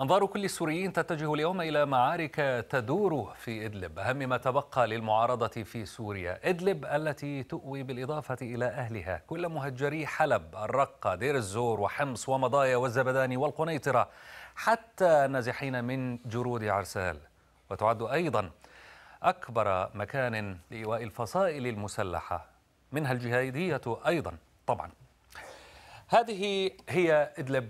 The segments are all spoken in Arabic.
أنظار كل السوريين تتجه اليوم إلى معارك تدور في إدلب أهم ما تبقى للمعارضة في سوريا إدلب التي تؤوي بالإضافة إلى أهلها كل مهجري حلب الرقة دير الزور وحمص ومضايا والزبداني والقنيطرة حتى نازحين من جرود عرسال وتعد أيضا أكبر مكان لإيواء الفصائل المسلحة منها الجهادية أيضا طبعا هذه هي إدلب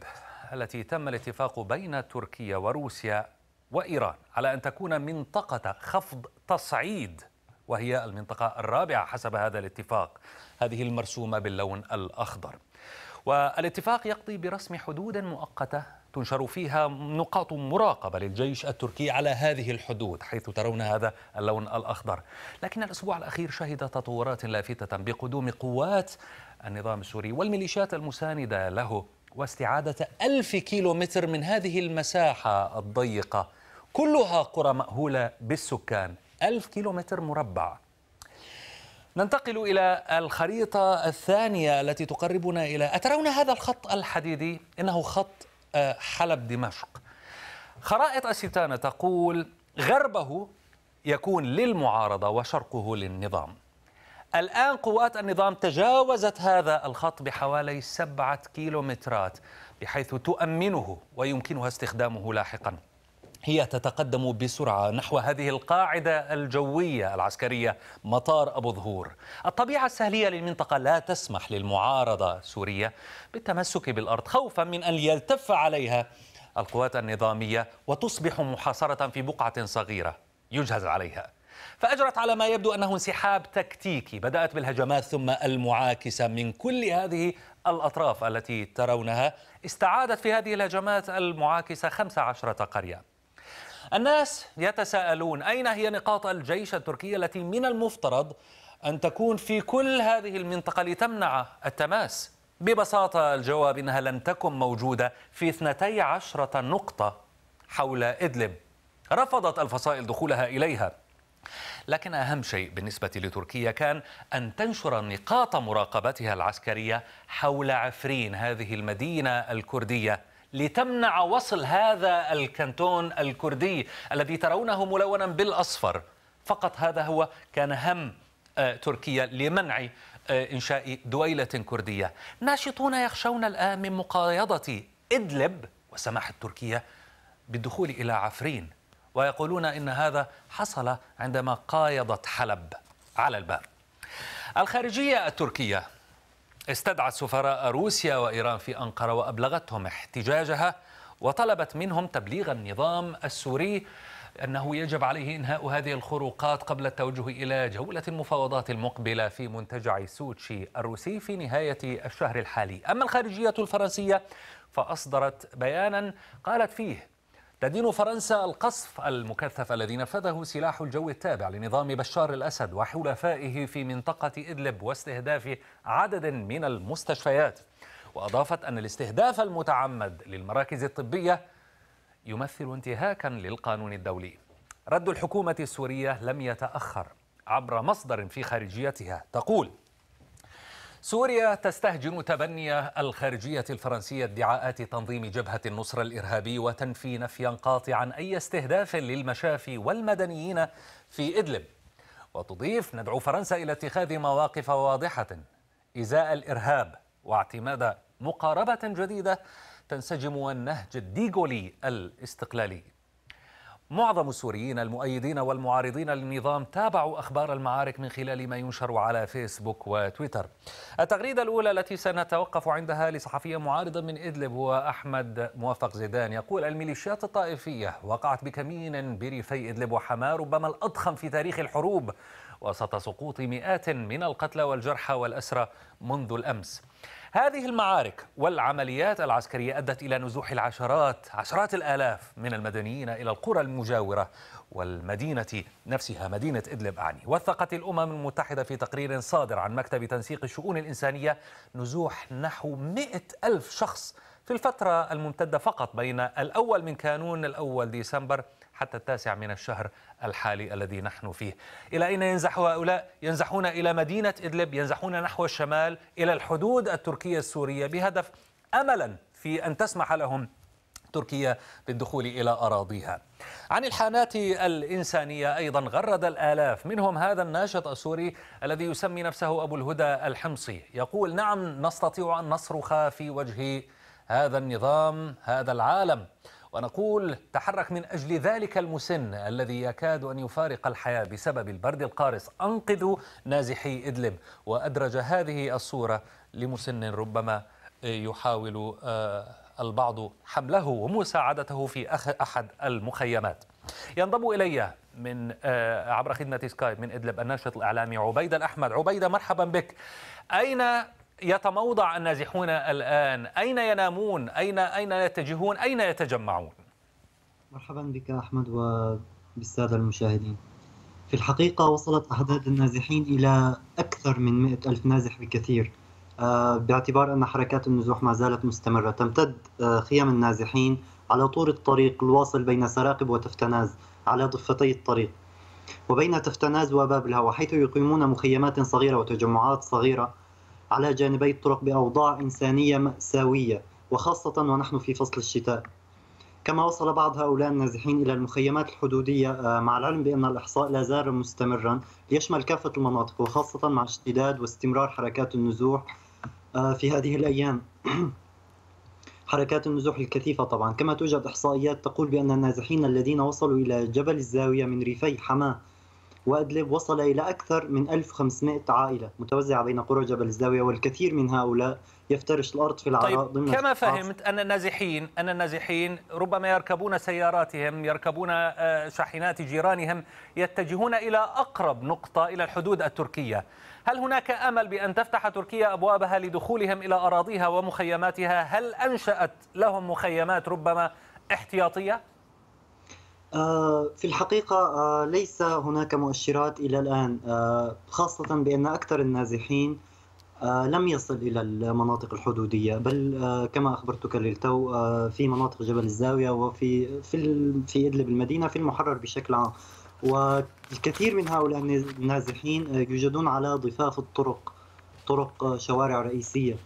التي تم الاتفاق بين تركيا وروسيا وإيران على أن تكون منطقة خفض تصعيد وهي المنطقة الرابعة حسب هذا الاتفاق هذه المرسومة باللون الأخضر والاتفاق يقضي برسم حدود مؤقتة تنشر فيها نقاط مراقبة للجيش التركي على هذه الحدود حيث ترون هذا اللون الأخضر لكن الأسبوع الأخير شهد تطورات لافتة بقدوم قوات النظام السوري والميليشيات المساندة له واستعادة ألف كيلومتر من هذه المساحة الضيقة كلها قرى مأهولة بالسكان ألف كيلومتر مربع ننتقل إلى الخريطة الثانية التي تقربنا إلى أترون هذا الخط الحديدي؟ إنه خط آه، حلب دمشق خرائط أسيتانا تقول غربه يكون للمعارضة وشرقه للنظام الآن قوات النظام تجاوزت هذا الخط بحوالي سبعة كيلومترات بحيث تؤمنه ويمكنها استخدامه لاحقا هي تتقدم بسرعة نحو هذه القاعدة الجوية العسكرية مطار أبو ظهور الطبيعة السهلية للمنطقة لا تسمح للمعارضة السورية بالتمسك بالأرض خوفا من أن يلتف عليها القوات النظامية وتصبح محاصرة في بقعة صغيرة يجهز عليها فأجرت على ما يبدو أنه انسحاب تكتيكي بدأت بالهجمات ثم المعاكسة من كل هذه الأطراف التي ترونها استعادت في هذه الهجمات المعاكسة 15 قرية الناس يتساءلون أين هي نقاط الجيش التركي التي من المفترض أن تكون في كل هذه المنطقة لتمنع التماس ببساطة الجواب إنها لم تكن موجودة في 12 نقطة حول إدلب رفضت الفصائل دخولها إليها لكن أهم شيء بالنسبة لتركيا كان أن تنشر نقاط مراقبتها العسكرية حول عفرين هذه المدينة الكردية لتمنع وصل هذا الكنتون الكردي الذي ترونه ملونا بالأصفر فقط هذا هو كان هم آه، تركيا لمنع آه، إنشاء دويلة كردية ناشطون يخشون الآن من مقايضة إدلب وسماح تركيا بالدخول إلى عفرين ويقولون إن هذا حصل عندما قايضت حلب على الباب الخارجية التركية استدعت سفراء روسيا وإيران في أنقرة وأبلغتهم احتجاجها وطلبت منهم تبليغ النظام السوري أنه يجب عليه إنهاء هذه الخروقات قبل التوجه إلى جولة المفاوضات المقبلة في منتجع سوتشي الروسي في نهاية الشهر الحالي أما الخارجية الفرنسية فأصدرت بيانا قالت فيه تدين فرنسا القصف المكثف الذي نفذه سلاح الجو التابع لنظام بشار الأسد وحلفائه في منطقة إدلب واستهداف عدد من المستشفيات وأضافت أن الاستهداف المتعمد للمراكز الطبية يمثل انتهاكا للقانون الدولي رد الحكومة السورية لم يتأخر عبر مصدر في خارجيتها تقول سوريا تستهجن تبني الخارجية الفرنسية ادعاءات تنظيم جبهة النصر الإرهابي وتنفي نفيا قاطعا أي استهداف للمشافي والمدنيين في إدلب وتضيف ندعو فرنسا إلى اتخاذ مواقف واضحة إزاء الإرهاب واعتماد مقاربة جديدة تنسجم والنهج الديغولي الاستقلالي معظم السوريين المؤيدين والمعارضين للنظام تابعوا أخبار المعارك من خلال ما ينشر على فيسبوك وتويتر التغريدة الأولى التي سنتوقف عندها لصحفي معارض من إدلب هو أحمد موفق زيدان يقول الميليشيات الطائفية وقعت بكمين بريفي إدلب وحماة ربما الأضخم في تاريخ الحروب وسط سقوط مئات من القتلى والجرحى والأسرى منذ الأمس هذه المعارك والعمليات العسكرية أدت إلى نزوح العشرات عشرات الآلاف من المدنيين إلى القرى المجاورة والمدينة نفسها مدينة إدلب أعني وثقت الأمم المتحدة في تقرير صادر عن مكتب تنسيق الشؤون الإنسانية نزوح نحو مئة ألف شخص في الفترة الممتدة فقط بين الأول من كانون الأول ديسمبر حتى التاسع من الشهر الحالي الذي نحن فيه إلى أين ينزح هؤلاء؟ ينزحون إلى مدينة إدلب ينزحون نحو الشمال إلى الحدود التركية السورية بهدف أملا في أن تسمح لهم تركيا بالدخول إلى أراضيها عن الحانات الإنسانية أيضا غرد الآلاف منهم هذا الناشط السوري الذي يسمي نفسه أبو الهدى الحمصي يقول نعم نستطيع أن نصرخ في وجه هذا النظام هذا العالم ونقول تحرك من أجل ذلك المسن الذي يكاد أن يفارق الحياة بسبب البرد القارس أنقذوا نازحي إدلب وأدرج هذه الصورة لمسن ربما يحاول آه، البعض حمله ومساعدته في أحد المخيمات ينضم إلي من آه، عبر خدمة سكايب من إدلب الناشط الإعلامي عبيد الأحمد عبيد مرحبا بك أين يتموضع النازحون الآن أين ينامون أين أين يتجهون أين يتجمعون مرحبا بك أحمد وبالسادة المشاهدين في الحقيقة وصلت أعداد النازحين إلى أكثر من 100 ألف نازح بكثير آه، باعتبار أن حركات النزوح ما زالت مستمرة تمتد آه، خيام النازحين على طول الطريق الواصل بين سراقب وتفتناز على ضفتي الطريق وبين تفتناز وبابلها وحيث يقيمون مخيمات صغيرة وتجمعات صغيرة على جانبي الطرق بأوضاع إنسانية مأساوية وخاصة ونحن في فصل الشتاء كما وصل بعض هؤلاء النازحين إلى المخيمات الحدودية آه، مع العلم بأن الإحصاء لا زال مستمرا ليشمل كافة المناطق وخاصة مع اشتداد واستمرار حركات النزوح آه، في هذه الأيام حركات النزوح الكثيفة طبعا كما توجد إحصائيات تقول بأن النازحين الذين وصلوا إلى جبل الزاوية من ريفي حماة وأدلب وصل إلى أكثر من 1500 عائلة متوزعة بين قرى جبل الزاوية والكثير من هؤلاء يفترش الأرض في العراء طيب ضمن كما فهمت أن النازحين أن النازحين ربما يركبون سياراتهم يركبون آه، شاحنات جيرانهم يتجهون إلى أقرب نقطة إلى الحدود التركية هل هناك أمل بأن تفتح تركيا أبوابها لدخولهم إلى أراضيها ومخيماتها هل أنشأت لهم مخيمات ربما احتياطية؟ آه، في الحقيقة آه، ليس هناك مؤشرات إلى الآن آه، خاصة بأن أكثر النازحين لم يصل إلى المناطق الحدودية بل كما أخبرتك للتو في مناطق جبل الزاوية وفي في في إدلب المدينة في المحرر بشكل عام والكثير من هؤلاء النازحين يوجدون على ضفاف الطرق طرق شوارع رئيسية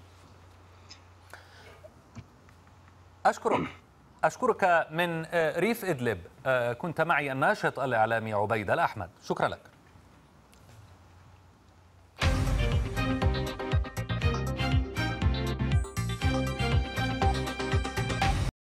أشكرك أشكرك من آه، ريف إدلب آه، كنت معي الناشط الإعلامي عبيد الأحمد شكرا لك